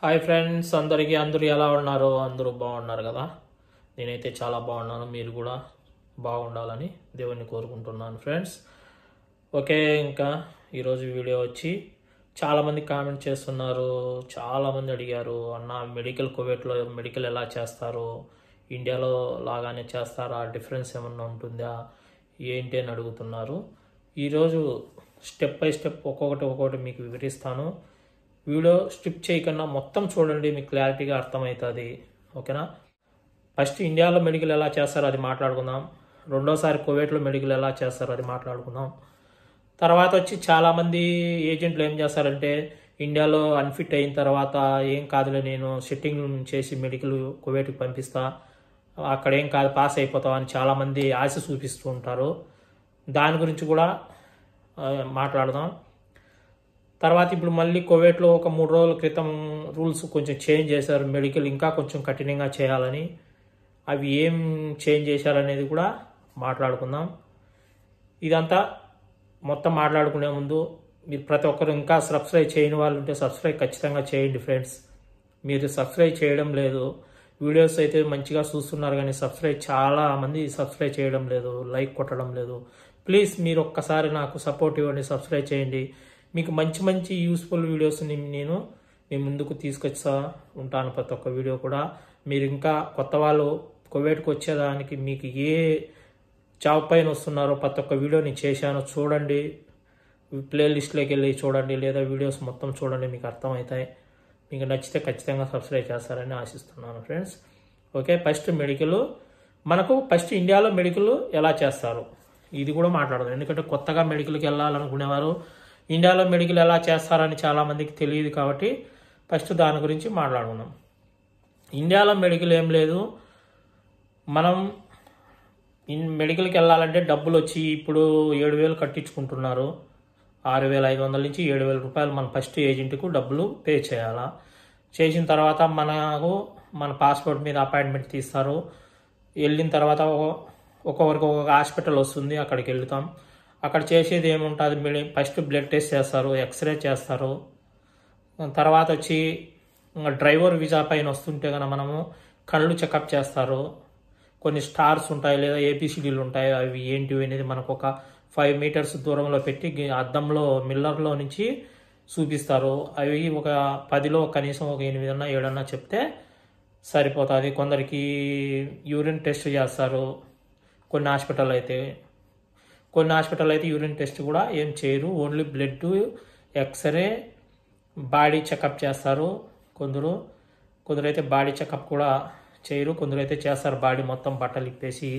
hi friends అందరికీ అందరూ ఎలా ఉన్నారు అందరూ బాగున్నారు కదా నేనైతే చాలా బాగున్నాను మీరు కూడా బాగుండాలని దేవుణ్ణి కోరుకుంటున్నాను ఫ్రెండ్స్ ఓకే ఇంకా ఈరోజు వీడియో వచ్చి చాలామంది కామెంట్ చేస్తున్నారు చాలామంది అడిగారు అన్న మెడికల్ కోవిడ్లో మెడికల్ ఎలా చేస్తారు ఇండియాలో లాగానే చేస్తారా డిఫరెన్స్ ఏమన్నా ఉంటుందా ఏంటి అని అడుగుతున్నారు ఈరోజు స్టెప్ బై స్టెప్ ఒక్కొక్కటి ఒక్కొక్కటి మీకు వివరిస్తాను వీడియో స్ట్రిప్ చేయకుండా మొత్తం చూడండి మీకు క్లారిటీగా అర్థమవుతుంది ఓకేనా ఫస్ట్ ఇండియాలో మెడికల్ ఎలా చేస్తారో అది మాట్లాడుకుందాం రెండోసారి కువైట్లో మెడికల్ ఎలా చేస్తారో అది మాట్లాడుకుందాం తర్వాత వచ్చి చాలామంది ఏజెంట్లు ఏం చేస్తారంటే ఇండియాలో అన్ఫిట్ అయిన తర్వాత ఏం కాదులే నేను సిట్టింగ్ చేసి మెడికల్ కువైట్కి పంపిస్తా అక్కడ ఏం కాదు పాస్ అయిపోతావు అని చాలామంది ఆశ చూపిస్తూ ఉంటారు దాని గురించి కూడా మాట్లాడదాం తర్వాత ఇప్పుడు మళ్ళీ కోవిడ్లో ఒక మూడు రోజుల క్రితం రూల్స్ కొంచెం చేంజ్ చేశారు మెడికల్ ఇంకా కొంచెం కఠినంగా చేయాలని అవి ఏం చేంజ్ చేశారనేది కూడా మాట్లాడుకుందాం ఇదంతా మొత్తం మాట్లాడుకునే ముందు మీరు ప్రతి ఒక్కరు ఇంకా సబ్స్క్రైబ్ చేయని వాళ్ళు ఉంటే సబ్స్క్రైబ్ ఖచ్చితంగా చేయండి ఫ్రెండ్స్ మీరు సబ్స్క్రైబ్ చేయడం లేదు వీడియోస్ అయితే మంచిగా చూస్తున్నారు కానీ సబ్స్క్రైబ్ చాలా మంది సబ్స్క్రైబ్ చేయడం లేదు లైక్ కొట్టడం లేదు ప్లీజ్ మీరు ఒక్కసారి నాకు సపోర్ట్ ఇవ్వండి సబ్స్క్రైబ్ చేయండి మీకు మంచి మంచి యూస్ఫుల్ వీడియోస్ని నేను మీ ముందుకు తీసుకొచ్చా ఉంటాను ప్రతి ఒక్క వీడియో కూడా మీరు ఇంకా కొత్త వాళ్ళు కువైట్కి వచ్చేదానికి మీకు ఏ జాబ్ పైన వస్తున్నారో ప్రతి ఒక్క వీడియో నేను చేశాను చూడండి ప్లేలిస్ట్లోకి వెళ్ళి చూడండి లేదా వీడియోస్ మొత్తం చూడండి మీకు అర్థమవుతాయి మీకు నచ్చితే ఖచ్చితంగా సబ్స్క్రైబ్ చేస్తారని ఆశిస్తున్నాను ఫ్రెండ్స్ ఓకే ఫస్ట్ మెడికల్ మనకు ఫస్ట్ ఇండియాలో మెడికల్ ఎలా చేస్తారు ఇది కూడా మాట్లాడదు ఎందుకంటే కొత్తగా మెడికల్కి వెళ్ళాలనుకునేవారు ఇండియాలో మెడికల్ ఎలా చేస్తారని చాలామందికి తెలియదు కాబట్టి ఫస్ట్ దాని గురించి మాట్లాడుకున్నాం ఇండియాలో మెడికల్ ఏం లేదు మనం మెడికల్కి వెళ్ళాలంటే డబ్బులు వచ్చి ఇప్పుడు ఏడు వేలు కట్టించుకుంటున్నారు ఆరు వేల ఐదు వందల నుంచి ఏడు వేల రూపాయలు మన ఫస్ట్ ఏజెంట్కు డబ్బులు పే చేయాలా చేసిన తర్వాత మనకు మన పాస్పోర్ట్ మీద అపాయింట్మెంట్ తీస్తారు వెళ్ళిన తర్వాత ఒక్కొక్కరికి ఒక్కొక్క హాస్పిటల్ వస్తుంది అక్కడికి వెళ్తాం అక్కడ చేసేది ఏముంటుంది మీరు ఫస్ట్ బ్లడ్ టెస్ట్ చేస్తారు ఎక్స్రే చేస్తారు తర్వాత వచ్చి డ్రైవర్ విజా పైన వస్తుంటే కనుక మనము కళ్ళు చెకప్ చేస్తారు కొన్ని స్టార్స్ ఉంటాయి లేదా ఏపీసీడీలు ఉంటాయి అవి ఏంటివి అనేది మనకు ఒక ఫైవ్ మీటర్స్ దూరంలో పెట్టి అద్దంలో మిల్లర్లో నుంచి చూపిస్తారు అవి ఒక పదిలో కనీసం ఒక ఎనిమిదన్నా ఏడన్నా చెప్తే సరిపోతుంది కొందరికి యూరిన్ టెస్ట్ చేస్తారు కొన్ని హాస్పిటల్ అయితే కొన్ని హాస్పిటల్ అయితే యూరిన్ టెస్ట్ కూడా ఏం చేయరు only blood X ray body checkup చేస్తారు కొందరు కొందరైతే బాడీ చెకప్ కూడా చేయరు కొందరైతే చేస్తారు బాడీ మొత్తం బట్టలు ఇప్పేసి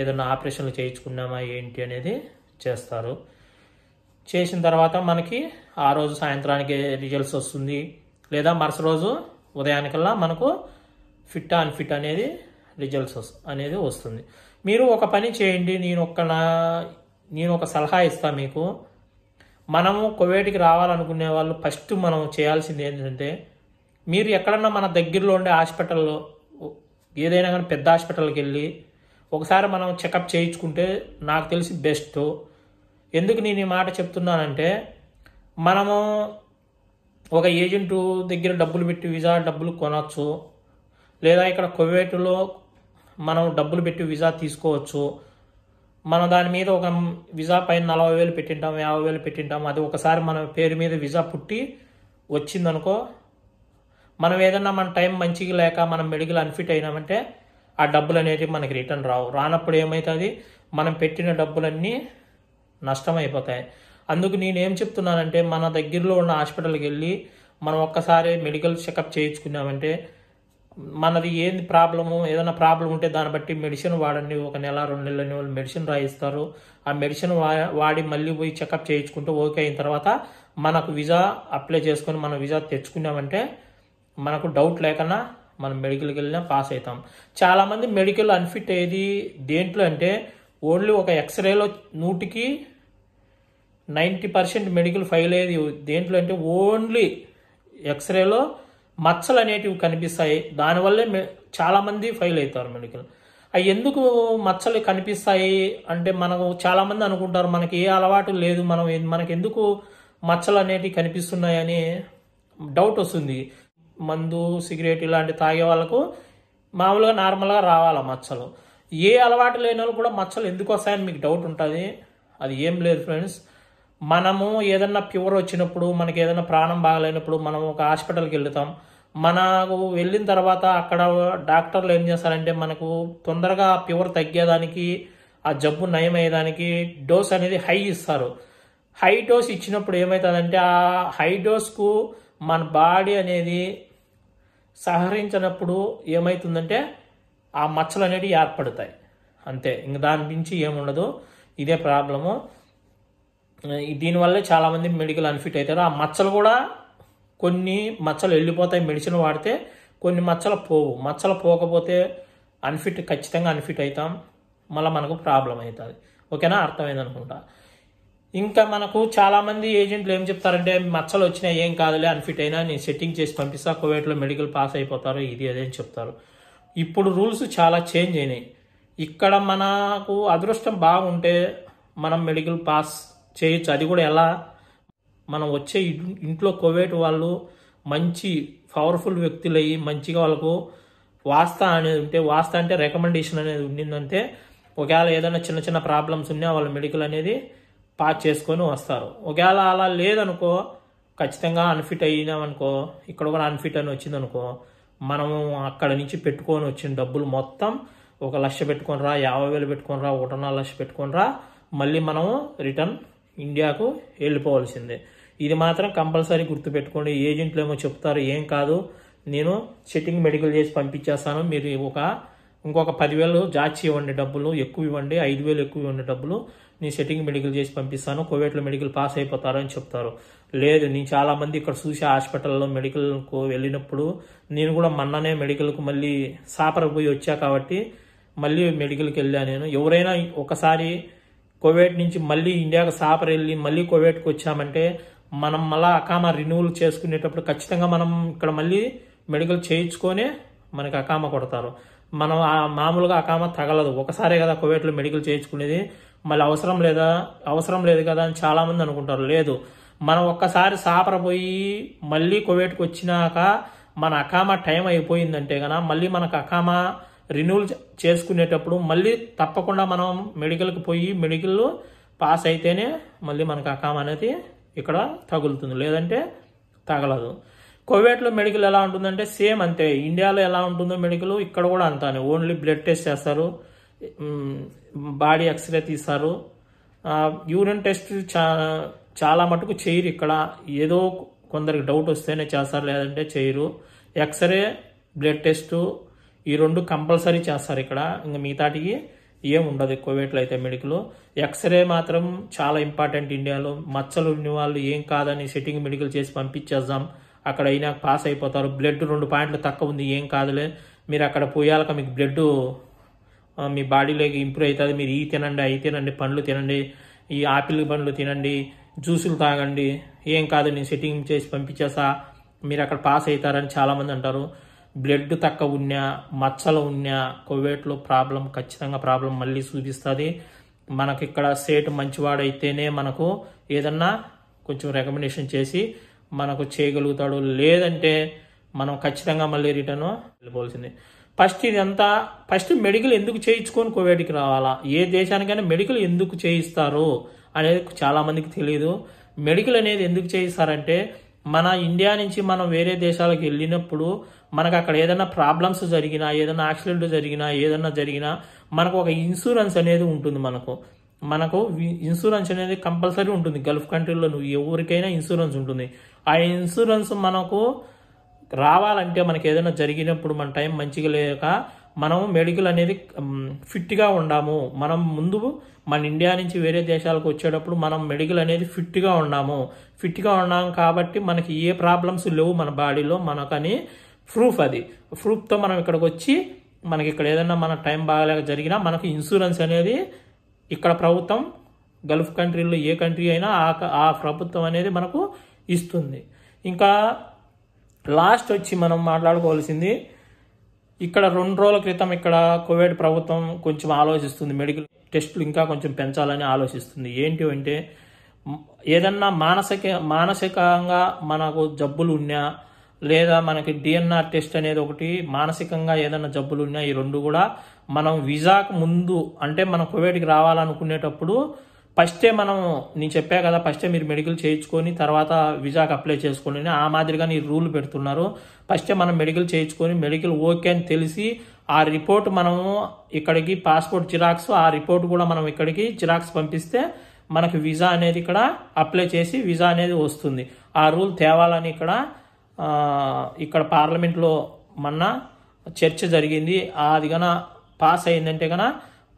ఏదైనా ఆపరేషన్లు చేయించుకున్నామా ఏంటి అనేది చేస్తారు చేసిన తర్వాత మనకి ఆ రోజు సాయంత్రానికి రిజల్ట్స్ వస్తుంది లేదా మరుసటి రోజు ఉదయానికల్లా మనకు ఫిట్ అండ్ ఫిట్ అనేది రిజల్ట్స్ అనేది వస్తుంది మీరు ఒక పని చేయండి నేను ఒక్క నా నేను ఒక సలహా ఇస్తాను మీకు మనము కువైట్కి రావాలనుకునే వాళ్ళు ఫస్ట్ మనం చేయాల్సింది ఏంటంటే మీరు ఎక్కడన్నా మన దగ్గరలో ఉండే హాస్పిటల్లో ఏదైనా కానీ పెద్ద హాస్పిటల్కి వెళ్ళి ఒకసారి మనం చెకప్ చేయించుకుంటే నాకు తెలిసి బెస్ట్ ఎందుకు నేను ఈ మాట చెప్తున్నానంటే మనము ఒక ఏజెంట్ దగ్గర డబ్బులు పెట్టి వీసా డబ్బులు కొనవచ్చు లేదా ఇక్కడ కువైట్లో మనం డబ్బులు పెట్టి వీసా తీసుకోవచ్చు మనం దాని మీద ఒక విజా పైన నలభై వేలు పెట్టింటాం యాభై వేలు పెట్టింటాం అది ఒకసారి మన పేరు మీద విజా పుట్టి వచ్చిందనుకో మనం ఏదన్నా మన టైం మంచిగా లేక మనం మెడికల్ అన్ఫిట్ అయినామంటే ఆ డబ్బులు అనేటివి మనకి రిటర్న్ రావు రానప్పుడు ఏమవుతుంది మనం పెట్టిన డబ్బులన్నీ నష్టమైపోతాయి అందుకు నేను ఏం చెప్తున్నానంటే మన దగ్గరలో ఉన్న హాస్పిటల్కి వెళ్ళి మనం ఒక్కసారి మెడికల్ చెకప్ చేయించుకున్నామంటే మనది ఏంది ప్రాబ్లము ఏదైనా ప్రాబ్లం ఉంటే దాన్ని బట్టి మెడిసిన్ వాడండి ఒక నెల రెండు నెలలని వాళ్ళు మెడిసిన్ రాయిస్తారు ఆ మెడిసిన్ వాడి మళ్ళీ పోయి చెకప్ చేయించుకుంటూ ఓకే అయిన తర్వాత మనకు విజా అప్లై చేసుకొని మనం విజా తెచ్చుకున్నామంటే మనకు డౌట్ లేకుండా మనం మెడికల్కి వెళ్ళినా పాస్ అవుతాం చాలామంది మెడికల్ అన్ఫిట్ అయ్యేది దేంట్లో అంటే ఓన్లీ ఒక ఎక్స్రేలో నూటికి నైంటీ పర్సెంట్ మెడికల్ ఫెయిల్ అయ్యేది దేంట్లో అంటే ఓన్లీ ఎక్స్రేలో మచ్చలు అనేటివి కనిపిస్తాయి దానివల్లే చాలామంది ఫెయిల్ అవుతారు మెడికల్ అవి ఎందుకు మచ్చలు కనిపిస్తాయి అంటే మనకు చాలామంది అనుకుంటారు మనకి ఏ అలవాటు లేదు మనం మనకి ఎందుకు మచ్చలు అనేటివి కనిపిస్తున్నాయని డౌట్ వస్తుంది మందు సిగరెట్ ఇలాంటి తాగే వాళ్ళకు మామూలుగా నార్మల్గా రావాలి మచ్చలు ఏ అలవాటు లేని వాళ్ళు కూడా మచ్చలు ఎందుకు వస్తాయని మీకు డౌట్ ఉంటుంది అది ఏం లేదు ఫ్రెండ్స్ మనము ఏదన్నా ప్యూర్ వచ్చినప్పుడు మనకి ఏదైనా ప్రాణం బాగలేనప్పుడు మనం ఒక హాస్పిటల్కి వెళ్తాం మనకు వెళ్ళిన తర్వాత అక్కడ డాక్టర్లు ఏం చేస్తారంటే మనకు తొందరగా ప్యూర్ తగ్గేదానికి ఆ జబ్బు నయమయ్యేదానికి డోస్ అనేది హై ఇస్తారు హై డోస్ ఇచ్చినప్పుడు ఏమవుతుందంటే ఆ హై డోస్కు మన బాడీ అనేది సహరించినప్పుడు ఏమవుతుందంటే ఆ మచ్చలు అనేవి ఏర్పడతాయి అంతే ఇంక దాని నుంచి ఏముండదు ఇదే ప్రాబ్లము చాలా చాలామంది మెడికల్ అన్ఫిట్ అవుతారు ఆ మచ్చలు కూడా కొన్ని మచ్చలు వెళ్ళిపోతాయి మెడిసిన్ వాడితే కొన్ని మచ్చలు పోవు మచ్చలు పోకపోతే అన్ఫిట్ ఖచ్చితంగా అన్ఫిట్ అవుతాం మళ్ళీ మనకు ప్రాబ్లం అవుతుంది ఓకేనా అర్థమైంది అనుకుంటా ఇంకా మనకు చాలామంది ఏజెంట్లు ఏం చెప్తారంటే మచ్చలు వచ్చినా ఏం కాదులే అన్ఫిట్ అయినా నేను సెట్టింగ్ చేసి పంపిస్తా కోవిడ్లో మెడికల్ పాస్ అయిపోతారు ఇది అదే అని చెప్తారు ఇప్పుడు రూల్స్ చాలా చేంజ్ అయినాయి ఇక్కడ మనకు అదృష్టం బాగుంటే మనం మెడికల్ పాస్ చేయొచ్చు అది కూడా ఎలా మనం వచ్చే ఇంట్లో కోవేట్ వాళ్ళు మంచి పవర్ఫుల్ వ్యక్తులు అయ్యి మంచిగా వాళ్ళకు వాస్త అనేది ఉంటే వాస్త అంటే రికమెండేషన్ అనేది ఉండిందంటే ఒకవేళ ఏదైనా చిన్న చిన్న ప్రాబ్లమ్స్ ఉన్నా వాళ్ళ మెడికల్ అనేది పాస్ చేసుకొని వస్తారు ఒకవేళ అలా లేదనుకో ఖచ్చితంగా అన్ఫిట్ అయినామనుకో ఇక్కడ కూడా అన్ఫిట్ అని వచ్చిందనుకో మనము అక్కడ నుంచి పెట్టుకొని వచ్చిన డబ్బులు మొత్తం ఒక లక్ష పెట్టుకొని రా యాభై వేలు పెట్టుకొని రా నాలుగు లక్ష పెట్టుకొని రా మళ్ళీ మనము రిటర్న్ ఇండియాకు వెళ్ళిపోవాల్సిందే ఇది మాత్రం కంపల్సరీ గుర్తుపెట్టుకోండి ఏజెంట్లు ఏమో చెప్తారు ఏం కాదు నేను సెట్టింగ్ మెడికల్ చేసి పంపించేస్తాను మీరు ఒక ఇంకొక పదివేలు జాచి ఇవ్వండి డబ్బులు ఎక్కువ ఇవ్వండి ఐదు వేలు ఎక్కువ ఇవ్వండి డబ్బులు నేను సెట్టింగ్ మెడికల్ చేసి పంపిస్తాను కోవిడ్లో మెడికల్ పాస్ అయిపోతారు అని చెప్తారు లేదు నేను చాలామంది ఇక్కడ చూసి హాస్పిటల్లో మెడికల్కు వెళ్ళినప్పుడు నేను కూడా మొన్ననే మెడికల్కు మళ్ళీ సాపర పోయి వచ్చా కాబట్టి మళ్ళీ మెడికల్కి వెళ్ళాను నేను ఎవరైనా ఒకసారి కోవేట్ నుంచి మళ్ళీ ఇండియాకు సాపర్ వెళ్ళి మళ్ళీ కోవేట్కి వచ్చామంటే మనం మళ్ళీ అకామ రిన్యూవల్ చేసుకునేటప్పుడు ఖచ్చితంగా మనం ఇక్కడ మళ్ళీ మెడికల్ చేయించుకొని మనకి అకామ కొడతారు మనం మామూలుగా అకామ తగలదు ఒకసారే కదా కోవేట్లో మెడికల్ చేయించుకునేది మళ్ళీ అవసరం లేదా అవసరం లేదు కదా అని చాలామంది అనుకుంటారు లేదు మనం ఒక్కసారి సాపరపోయి మళ్ళీ కోవేట్కి వచ్చినాక మన అకామ టైం అయిపోయిందంటే కనుక మళ్ళీ మనకు అకామా రిన్యూల్ చేసుకునేటప్పుడు మళ్ళీ తప్పకుండా మనం మెడికల్కి పోయి మెడికల్ పాస్ అయితేనే మళ్ళీ మనకు ఆ అనేది ఇక్కడ తగులుతుంది లేదంటే తగలదు కోవేట్లో మెడికల్ ఎలా ఉంటుందంటే సేమ్ అంతే ఇండియాలో ఎలా ఉంటుందో మెడికల్ ఇక్కడ కూడా అంతానే ఓన్లీ బ్లడ్ టెస్ట్ చేస్తారు బాడీ ఎక్స్రే తీస్తారు యూరిన్ టెస్ట్ చా చాలా మటుకు చేయరు ఇక్కడ ఏదో కొందరికి డౌట్ వస్తేనే చేస్తారు లేదంటే చేయరు ఎక్స్రే బ్లడ్ టెస్టు ఈ రెండు కంపల్సరీ చేస్తారు ఇక్కడ ఇంకా మిగతాటికి ఏం ఉండదు ఎక్కువ అయితే మెడికల్ ఎక్స్రే మాత్రం చాలా ఇంపార్టెంట్ ఇండియాలో మచ్చలు ఉన్న వాళ్ళు ఏం కాదని సెట్టింగ్ మెడికల్ చేసి పంపించేద్దాం అక్కడ అయినా పాస్ అయిపోతారు బ్లడ్ రెండు పాయింట్లు తక్కువ ఉంది ఏం కాదులే మీరు అక్కడ పోయాలక మీకు బ్లడ్ మీ బాడీలోకి ఇంప్రూవ్ అవుతుంది మీరు ఈ తినండి అవి తినండి పండ్లు తినండి ఈ ఆపిల్ పండ్లు తినండి జ్యూసులు తాగండి ఏం కాదు నేను సెట్టింగ్ చేసి పంపించేసా మీరు అక్కడ పాస్ అవుతారని చాలామంది అంటారు బ్లడ్ తక్క ఉన్నా మచ్చలు ఉన్నా కోవేట్లో ప్రాబ్లం ఖచ్చితంగా ప్రాబ్లం మళ్ళీ చూపిస్తుంది మనకి ఇక్కడ సేట్ మంచివాడైతేనే మనకు ఏదన్నా కొంచెం రికమెండేషన్ చేసి మనకు చేయగలుగుతాడు లేదంటే మనం ఖచ్చితంగా మళ్ళీ రిటర్న్ వెళ్ళిపోవాల్సిందే ఫస్ట్ ఇదంతా ఫస్ట్ మెడికల్ ఎందుకు చేయించుకొని కోవిడ్కి రావాలా ఏ దేశానికైనా మెడికల్ ఎందుకు చేయిస్తారు అనేది చాలామందికి తెలియదు మెడికల్ అనేది ఎందుకు చేయిస్తారంటే మన ఇండియా నుంచి మనం వేరే దేశాలకు వెళ్ళినప్పుడు మనకు అక్కడ ఏదైనా ప్రాబ్లమ్స్ జరిగినా ఏదైనా యాక్సిడెంట్ జరిగినా ఏదైనా జరిగినా మనకు ఒక ఇన్సూరెన్స్ అనేది ఉంటుంది మనకు మనకు ఇన్సూరెన్స్ అనేది కంపల్సరీ ఉంటుంది గల్ఫ్ కంట్రీలో నువ్వు ఎవరికైనా ఇన్సూరెన్స్ ఉంటుంది ఆ ఇన్సూరెన్స్ మనకు రావాలంటే మనకి ఏదైనా జరిగినప్పుడు మన టైం మంచిగా లేక మనం మెడికల్ అనేది ఫిట్గా ఉండాము మనం ముందు మన ఇండియా నుంచి వేరే దేశాలకు వచ్చేటప్పుడు మనం మెడికల్ అనేది ఫిట్గా ఉన్నాము ఫిట్గా ఉన్నాము కాబట్టి మనకి ఏ ప్రాబ్లమ్స్ లేవు మన బాడీలో మనకని ప్రూఫ్ అది ప్రూఫ్తో మనం ఇక్కడికి వచ్చి మనకి ఇక్కడ ఏదైనా మన టైం బాగాలేక జరిగినా మనకు ఇన్సూరెన్స్ అనేది ఇక్కడ ప్రభుత్వం గల్ఫ్ కంట్రీలో ఏ కంట్రీ అయినా ఆ ప్రభుత్వం అనేది మనకు ఇస్తుంది ఇంకా లాస్ట్ వచ్చి మనం మాట్లాడుకోవాల్సింది ఇక్కడ రెండు రోజుల క్రితం ఇక్కడ కోవిడ్ ప్రభుత్వం కొంచెం ఆలోచిస్తుంది మెడికల్ టెస్టులు ఇంకా కొంచెం పెంచాలని ఆలోచిస్తుంది ఏంటి అంటే ఏదన్నా మానసిక మానసికంగా మనకు జబ్బులు ఉన్నా లేదా మనకి డిఎన్ఆర్ టెస్ట్ అనేది ఒకటి మానసికంగా ఏదైనా జబ్బులు ఉన్నా ఈ రెండు కూడా మనం విజాకు ముందు అంటే మనం కువైట్కి రావాలనుకునేటప్పుడు ఫస్టే మనం నేను చెప్పా కదా ఫస్టే మీరు మెడికల్ చేయించుకొని తర్వాత విజాకి అప్లై చేసుకోండి ఆ మాదిరిగా నీ రూల్ పెడుతున్నారు ఫస్టే మనం మెడికల్ చేయించుకొని మెడికల్ ఓకే అని తెలిసి ఆ రిపోర్ట్ మనము ఇక్కడికి పాస్పోర్ట్ జిరాక్స్ ఆ రిపోర్ట్ కూడా మనం ఇక్కడికి జిరాక్స్ పంపిస్తే మనకు విజా అనేది ఇక్కడ అప్లై చేసి విజా అనేది వస్తుంది ఆ రూల్ తేవాలని ఇక్కడ ఇక్కడ పార్లమెంట్లో మొన్న చర్చ జరిగింది అది కన పాస్ అయిందంటే కన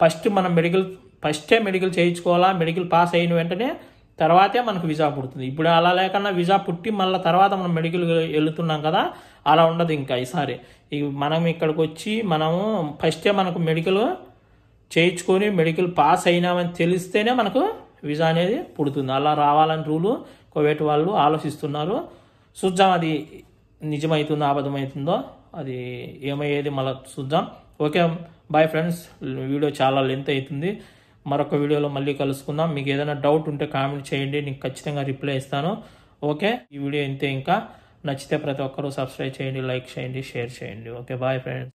ఫస్ట్ మనం మెడికల్ ఫస్టే మెడికల్ చేయించుకోవాలా మెడికల్ పాస్ అయిన వెంటనే తర్వాతే మనకు విజా పుడుతుంది ఇప్పుడు అలా లేకుండా విజా పుట్టి మళ్ళీ తర్వాత మనం మెడికల్ వెళుతున్నాం కదా అలా ఉండదు ఇంకా ఈసారి మనం ఇక్కడికి వచ్చి మనము ఫస్టే మనకు మెడికల్ చేయించుకొని మెడికల్ పాస్ అయినామని తెలిస్తేనే మనకు విజా అనేది పుడుతుంది అలా రావాలని రూలు కోవేట్ వాళ్ళు ఆలోచిస్తున్నారు చూద్దాం అది నిజమవుతుందో అబద్ధమవుతుందో అది ఏమయ్యేది మళ్ళీ చూద్దాం ఓకే బాయ్ ఫ్రెండ్స్ వీడియో చాలా లెంత్ అవుతుంది మరొక వీడియోలో మళ్ళీ కలుసుకుందాం మీకు ఏదైనా డౌట్ ఉంటే కామెంట్ చేయండి నేను ఖచ్చితంగా రిప్లై ఇస్తాను ఓకే ఈ వీడియో ఇంతే ఇంకా నచ్చితే ప్రతి ఒక్కరూ సబ్స్క్రైబ్ చేయండి లైక్ చేయండి షేర్ చేయండి ఓకే బాయ్ ఫ్రెండ్స్